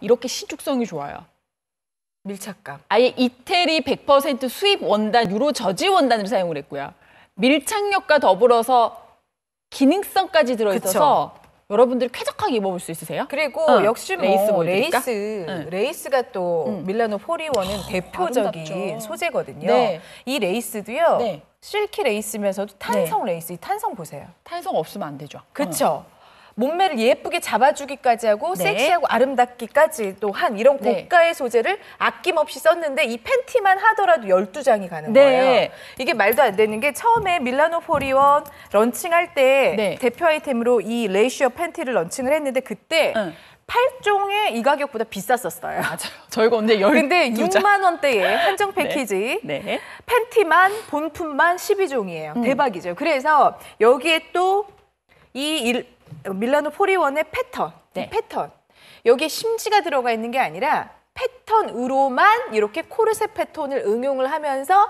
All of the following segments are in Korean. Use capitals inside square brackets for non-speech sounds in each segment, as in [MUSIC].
이렇게 신축성이 좋아요. 밀착감. 아예 이태리 100% 수입 원단, 유로 저지 원단을 사용을 했고요. 밀착력과 더불어서 기능성까지 들어있어서 그쵸. 여러분들이 쾌적하게 입어볼 수 있으세요? 그리고 어, 역시 뭐 레이스 레이스 응. 레이스가 또 응. 밀라노 포리원은 어, 아, 대표적인 아름답죠. 소재거든요. 네. 이 레이스도요. 네. 실키 레이스면서도 네. 탄성 네. 레이스. 이 탄성 보세요. 탄성 없으면 안 되죠. 그렇죠. 몸매를 예쁘게 잡아주기까지 하고 네. 섹시하고 아름답기까지 또 한 이런 네. 고가의 네. 소재를 아낌없이 썼는데 이 팬티만 하더라도 12장이 가는 네. 거예요. 이게 말도 안 되는 게 처음에 밀라노 포리원 런칭할 때 네. 대표 아이템으로 이 레이시어 팬티를 런칭을 했는데 그때 응. 8종의 이 가격보다 비쌌었어요. 맞아요. 저희가 근데 열 근데 6만 원대에 [LAUGHS] 한정 네. 패키지 네. 네. 팬티만 본품만 12종이에요. 음. 대박이죠. 그래서 여기에 또이 밀라노 포리원의 패턴, 네. 패턴. 여기에 심지가 들어가 있는 게 아니라 패턴으로만 이렇게 코르셋 패턴을 응용을 하면서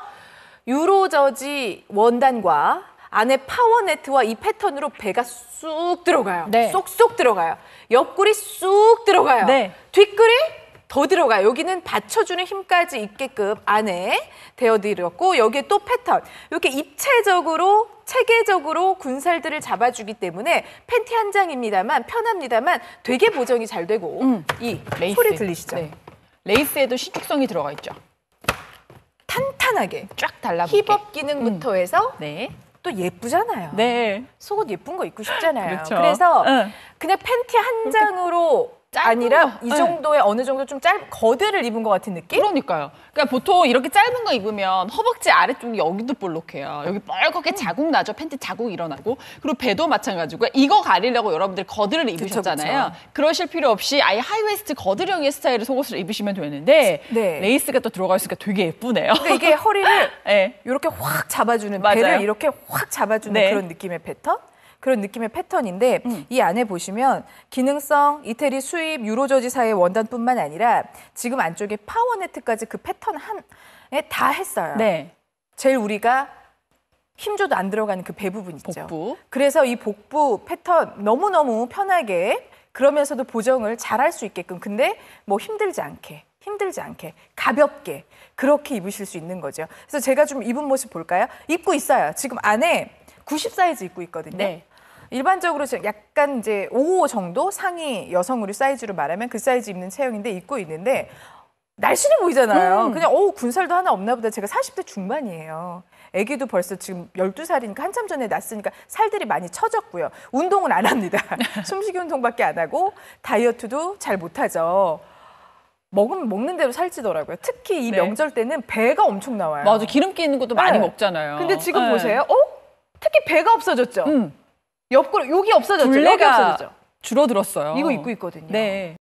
유로저지 원단과 안에 파워네트와 이 패턴으로 배가 쑥 들어가요. 네. 쏙쏙 들어가요. 옆구리 쑥 들어가요. 네. 뒷구리 더 들어가 여기는 받쳐주는 힘까지 있게끔 안에 되어드렸고 여기에 또 패턴 이렇게 입체적으로 체계적으로 군살들을 잡아주기 때문에 팬티 한 장입니다만 편합니다만 되게 보정이 잘 되고 음, 이 레이스. 소리 들리시죠? 네. 레이스에도 신축성이 들어가 있죠. 탄탄하게 쫙 달라붙게 힙업 기능부터 음. 해서 네. 또 예쁘잖아요. 네. 속옷 예쁜 거 입고 싶잖아요. 그렇죠. 그래서 응. 그냥 팬티 한 그러니까 장으로 아니라 이 예. 정도의 네. 어느 정도 좀 짧, 거대를 입은 것 같은 느낌? 그러니까요. 그러니까 보통 이렇게 짧은 거 입으면 허벅지 아래쪽 여기도 볼록해요. 여기 뻘겋게 음. 자국 나죠. 팬티 자국 일어나고. 그리고 배도 마찬가지고. 요 그러니까 이거 가리려고 여러분들 거드를 입으셨잖아요. 그쵸, 그쵸. 그러실 필요 없이 아예 하이웨스트 거드령의 스타일의 속옷을 입으시면 되는데 네. 레이스가 또 들어가 있으니까 되게 예쁘네요. 그러니까 이게 허리를 네. [LAUGHS] 이렇게 확 잡아주는 맞아요. 배를 이렇게 확 잡아주는 네. 그런 느낌의 패턴? 그런 느낌의 패턴인데 음. 이 안에 보시면 기능성, 이태리 수입, 유로저지사의 원단뿐만 아니라 지금 안쪽에 파워네트까지 그 패턴 한에 다 했어요. 네. 제일 우리가 힘줘도 안 들어가는 그 배 부분 있죠. 복부. 그래서 이 복부 패턴 너무너무 편하게 그러면서도 보정을 잘 할 수 있게끔 근데 뭐 힘들지 않게 힘들지 않게 가볍게 그렇게 입으실 수 있는 거죠. 그래서 제가 좀 입은 모습 볼까요? 입고 있어요. 지금 안에 90 사이즈 입고 있거든요. 네. 일반적으로 약간 이제 5호 정도 상위 여성 으로 사이즈로 말하면 그 사이즈 입는 체형인데 입고 있는데 날씬해 보이잖아요. 음. 그냥 어 군살도 하나 없나 보다. 제가 40대 중반이에요. 아기도 벌써 지금 12살이니까 한참 전에 낳았으니까 살들이 많이 처졌고요. 운동은 안 합니다. [LAUGHS] 숨쉬기 운동밖에 안 하고 다이어트도 잘 못하죠. 먹으면 먹는 대로 살찌더라고요. 특히 이 네. 명절 때는 배가 엄청 나와요. 맞아. 기름기 있는 것도 네. 많이 먹잖아요. 근데 지금 네. 보세요. 어? 특히 배가 없어졌죠. 음. 옆구리 여기 없어졌죠. 둘레가 여기 없어졌죠. 줄어들었어요. 이거 입고 있거든요. 네.